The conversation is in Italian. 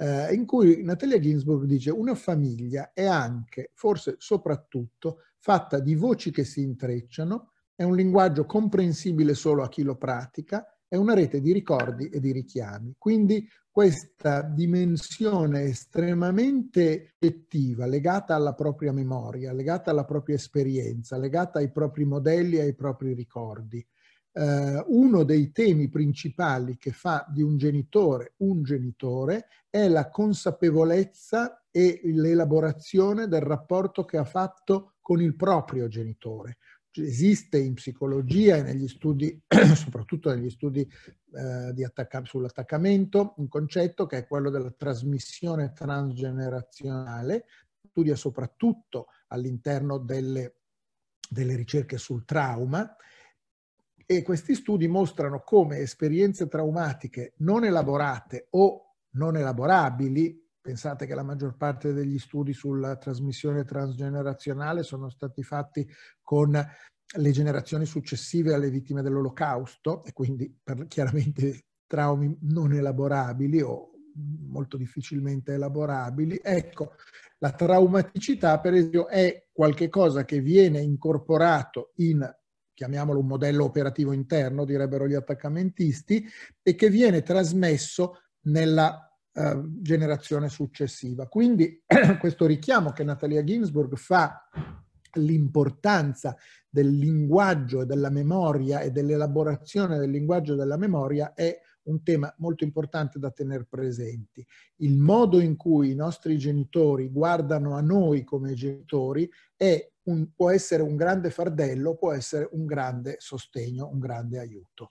eh, in cui Natalia Ginsburg dice una famiglia è anche, forse soprattutto, fatta di voci che si intrecciano, è un linguaggio comprensibile solo a chi lo pratica, è una rete di ricordi e di richiami. Quindi questa dimensione estremamente effettiva, legata alla propria memoria, legata alla propria esperienza, legata ai propri modelli, ai propri ricordi, eh, uno dei temi principali che fa di un genitore un genitore è la consapevolezza e l'elaborazione del rapporto che ha fatto con il proprio genitore. Esiste in psicologia e negli studi, soprattutto negli studi eh, attacca- sull'attaccamento, un concetto che è quello della trasmissione transgenerazionale, studia soprattutto all'interno delle, delle ricerche sul trauma e questi studi mostrano come esperienze traumatiche non elaborate o non elaborabili, pensate che la maggior parte degli studi sulla trasmissione transgenerazionale sono stati fatti con le generazioni successive alle vittime dell'olocausto e quindi per, chiaramente traumi non elaborabili o molto difficilmente elaborabili. Ecco, la traumaticità per esempio è qualcosa che viene incorporato in chiamiamolo un modello operativo interno, direbbero gli attaccamentisti, e che viene trasmesso nella eh, generazione successiva. Quindi questo richiamo che Natalia Ginsburg fa l'importanza del linguaggio e della memoria e dell'elaborazione del linguaggio e della memoria è un tema molto importante da tenere presenti. Il modo in cui i nostri genitori guardano a noi come genitori un, può essere un grande fardello, può essere un grande sostegno, un grande aiuto.